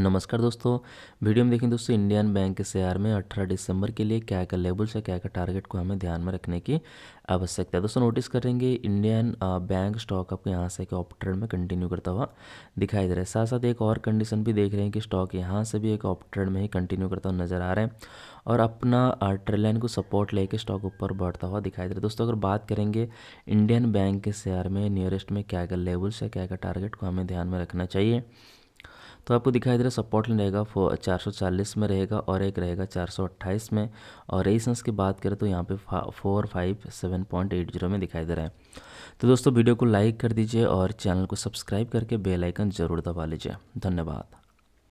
नमस्कार दोस्तों वीडियो में देखें दोस्तों इंडियन बैंक के शेयर में 18 दिसंबर के लिए क्या क्या लेवल्स है क्या क्या टारगेट को हमें ध्यान में रखने की आवश्यकता है दोस्तों नोटिस करेंगे इंडियन बैंक स्टॉक आपको यहाँ से ऑप ट्रेड में कंटिन्यू करता हुआ दिखाई दे रहा है साथ साथ एक और कंडीशन भी देख रहे हैं कि स्टॉक यहाँ से भी एक ऑप ट्रेड में ही कंटिन्यू करता हुआ नजर आ रहा है और अपना ट्रेड लाइन को सपोर्ट लेके स्टॉक ऊपर बढ़ता हुआ दिखाई दे रहा है दोस्तों अगर बात करेंगे इंडियन बैंक के शेयर में नियरेस्ट में क्या क्या लेवल्स है क्या क्या टारगेट को हमें ध्यान में रखना चाहिए तो आपको दिखाई दे रहा है सपोर्ट लाइन रहेगा फो चार में रहेगा और एक रहेगा चार में और रेजिस्टेंस की बात करें तो यहाँ पे four five seven point eight zero में दिखाई दे रहा है तो दोस्तों वीडियो को लाइक कर दीजिए और चैनल को सब्सक्राइब करके बेलाइकन ज़रूर दबा लीजिए धन्यवाद